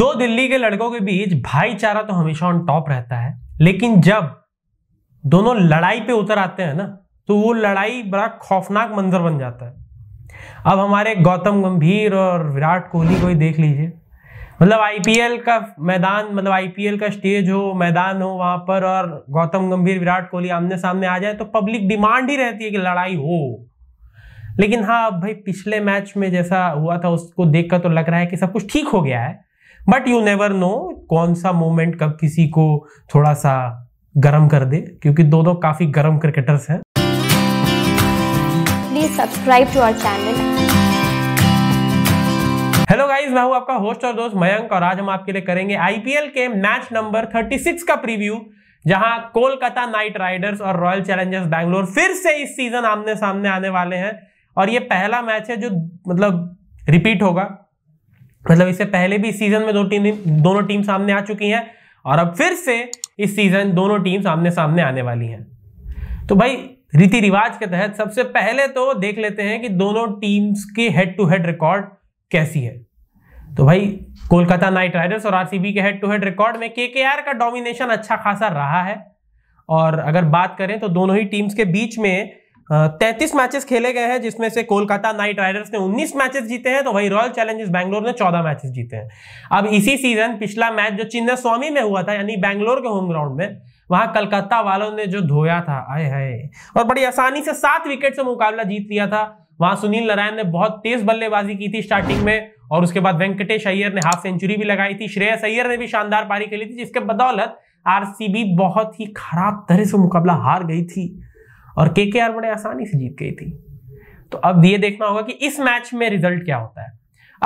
दो दिल्ली के लड़कों के बीच भाईचारा तो हमेशा ऑन टॉप रहता है लेकिन जब दोनों लड़ाई पे उतर आते हैं ना तो वो लड़ाई बड़ा खौफनाक मंजर बन जाता है अब हमारे गौतम गंभीर और विराट कोहली को ही देख लीजिए मतलब आईपीएल का मैदान मतलब आईपीएल का स्टेज हो मैदान हो वहां पर और गौतम गंभीर विराट कोहली आमने सामने आ जाए तो पब्लिक डिमांड ही रहती है कि लड़ाई हो लेकिन हाँ भाई पिछले मैच में जैसा हुआ था उसको देखकर तो लग रहा है कि सब कुछ ठीक हो गया है बट यू नेवर नो कौन सा मोमेंट कब किसी को थोड़ा सा गर्म कर दे क्योंकि दोनों काफी गर्म क्रिकेटर्स हैं please subscribe to our channel hello guys मैं हूं आपका होस्ट और दोस्त मयंक और आज हम आपके लिए करेंगे आईपीएल के मैच नंबर 36 का प्रीव्यू जहां कोलकाता नाइट राइडर्स और रॉयल चैलेंजर्स बैंगलोर फिर से इस सीजन आमने सामने आने वाले हैं और ये पहला मैच है जो मतलब रिपीट होगा मतलब इससे पहले भी इस सीजन में दो टीम दोनों टीम सामने आ चुकी हैं और अब फिर से इस सीजन दोनों टीम सामने सामने आने वाली हैं तो भाई रीति रिवाज के तहत सबसे पहले तो देख लेते हैं कि दोनों टीम्स की हेड टू हेड रिकॉर्ड कैसी है तो भाई कोलकाता नाइट राइडर्स और आरसीबी के हेड टू हेड रिकॉर्ड में के का डोमिनेशन अच्छा खासा रहा है और अगर बात करें तो दोनों ही टीम्स के बीच में तैतीस मैचेस खेले गए हैं जिसमें से कोलकाता नाइट राइडर्स ने 19 मैचेस जीते हैं तो वही रॉयल चैलेंजर्स बैंगलोर ने 14 मैचेस जीते हैं अब इसी सीजन पिछला मैच जो चिन्ना स्वामी में हुआ था यानी बैंगलोर के होम ग्राउंड में वहां कलकत्ता वालों ने जो धोया था आए हाय और बड़ी आसानी से सात विकेट से मुकाबला जीत लिया था वहां सुनील नारायण ने बहुत तेज बल्लेबाजी की थी स्टार्टिंग में और उसके बाद वेंकटेश अय्यर ने हाफ सेंचुरी भी लगाई थी श्रेयस अय्यर ने भी शानदार पारी खेली थी जिसके बदौलत आरसीबी बहुत ही खराब तरह से मुकाबला हार गई थी और के के आर बड़े आसानी से जीत गई थी तो अब ये देखना होगा कि इस मैच में रिजल्ट क्या होता है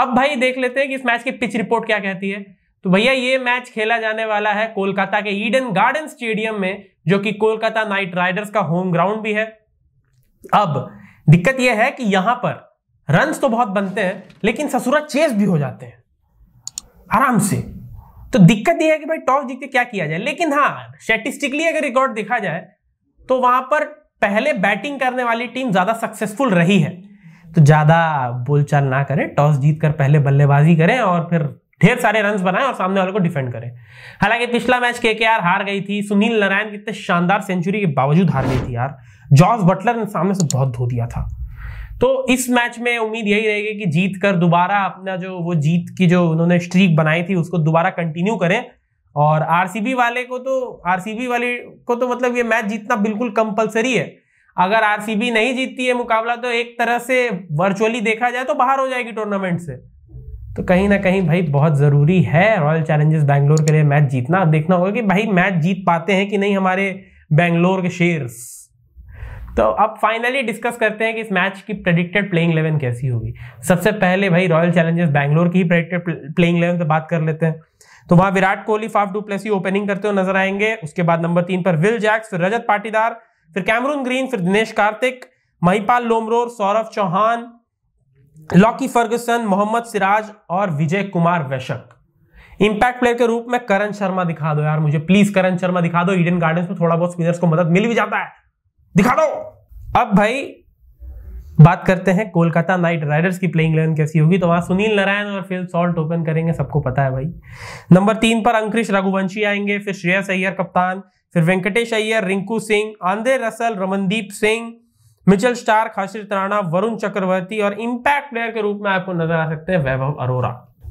अब भाई देख लेते हैं कि इस मैच की पिच रिपोर्ट क्या कहती है तो भैया ये मैच खेला जाने वाला है कोलकाता के ईडन गार्डन स्टेडियम में जो कि कोलकाता नाइट राइडर्स का होम ग्राउंड भी है अब दिक्कत यह है कि यहां पर रन तो बहुत बनते हैं लेकिन ससुरा चेस भी हो जाते हैं आराम से तो दिक्कत यह है कि भाई टॉस जीत के क्या किया जाए लेकिन हाँ स्टेटिस्टिकली अगर रिकॉर्ड देखा जाए तो वहां पर पहले बैटिंग करने वाली टीम ज्यादा सक्सेसफुल रही है तो ज्यादा बोलचाल ना करें टॉस जीत कर पहले बल्लेबाजी करें और फिर ढेर सारे रन बनाएं और सामने वाले को डिफेंड करें हालांकि पिछला मैच के हार गई थी सुनील नारायण कितने शानदार सेंचुरी के बावजूद हार गई थी यार जॉर्ज बटलर ने सामने से बहुत धो दिया था तो इस मैच में उम्मीद यही रहेगी कि जीत कर दोबारा अपना जो वो जीत की जो उन्होंने स्ट्रीक बनाई थी उसको दोबारा कंटिन्यू करें और आरसीबी वाले को तो आरसीबी वाले को तो मतलब ये मैच जीतना बिल्कुल कंपलसरी है अगर आरसीबी नहीं जीतती है मुकाबला तो एक तरह से वर्चुअली देखा जाए तो बाहर हो जाएगी टूर्नामेंट से तो कहीं ना कहीं भाई बहुत ज़रूरी है रॉयल चैलेंजर्स बैंगलोर के लिए मैच जीतना देखना होगा कि भाई मैच जीत पाते हैं कि नहीं हमारे बैंगलोर के शेयर्स तो अब फाइनली डिस्कस करते हैं कि इस मैच की प्रेडिक्टेड प्लेइंग इलेवन कैसी होगी सबसे पहले भाई रॉयल चैलेंजर्स बैंगलोर की ही प्रेडिक्टेड प्लेइंग इलेवन से बात कर लेते हैं तो वहां Virat Kohli Faf du Plessis opening करते हुए नजर आएंगे उसके बाद नंबर तीन पर विल जैक्स फिर रजत पाटीदार फिर कैमरून ग्रीन फिर दिनेश कार्तिक महिपाल लोमरोर सौरभ चौहान लॉकी फर्गसन मोहम्मद सिराज और विजय कुमार वैशक इंपैक्ट प्लेयर के रूप में करण शर्मा दिखा दो यार मुझे प्लीज करण शर्मा दिखा दो ईडन गार्डन में थोड़ा बहुत स्पिनर्स को मदद मिल भी जाता है दिखा दो अब भाई बात करते हैं कोलकाता नाइट राइडर्स की प्लेइंग इलेवन कैसी होगी तो वहां सुनील नारायण और फिर सॉल्ट ओपन करेंगे सबको पता है भाई नंबर तीन पर अंकृश रघुवंशी आएंगे फिर श्रेयस अय्यर कप्तान फिर Venkatesh Iyer Rinku Singh Andre Russell Ramandeep Singh Mitchell Starc खाशिर राणा वरुण चक्रवर्ती और इम्पैक्ट प्लेयर के रूप में आपको नजर आ सकते हैं वैभव अरोरा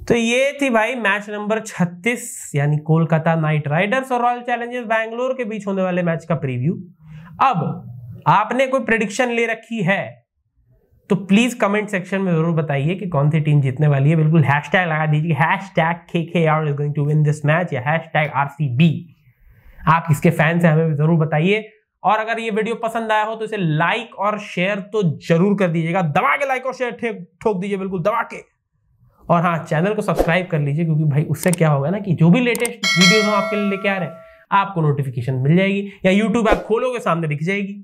तो ये थी भाई मैच नंबर 36 यानी कोलकाता नाइट राइडर्स और रॉयल चैलेंजर्स बैंगलोर के बीच होने वाले मैच का प्रीव्यू अब आपने कोई प्रडिक्शन ले रखी है तो प्लीज कमेंट सेक्शन में जरूर बताइए कि कौन सी टीम जीतने वाली है बिल्कुल हैश टैग लगा दीजिए हैश टैग K K R is going to win this match या हैश टैग आर सी बी आप इसके फैंस हैं हमें जरूर बताइए और अगर ये वीडियो पसंद आया हो तो इसे लाइक और शेयर तो जरूर कर दीजिएगा दबा के लाइक और शेयर ठोक दीजिए बिल्कुल दबा के और हाँ चैनल को सब्सक्राइब कर लीजिए क्योंकि भाई उससे क्या होगा ना कि जो भी लेटेस्ट वीडियो हम आपके लिए लेके आ रहे हैं आपको नोटिफिकेशन मिल जाएगी या यूट्यूब आप खोलोगे सामने दिख जाएगी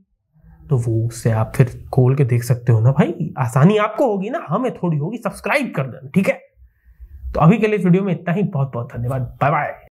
तो वो उससे आप फिर खोल के देख सकते हो ना भाई आसानी आपको होगी ना हमें हाँ, थोड़ी होगी सब्सक्राइब कर देना ठीक है तो अभी के लिए इस वीडियो में इतना ही बहुत बहुत धन्यवाद बाय बाय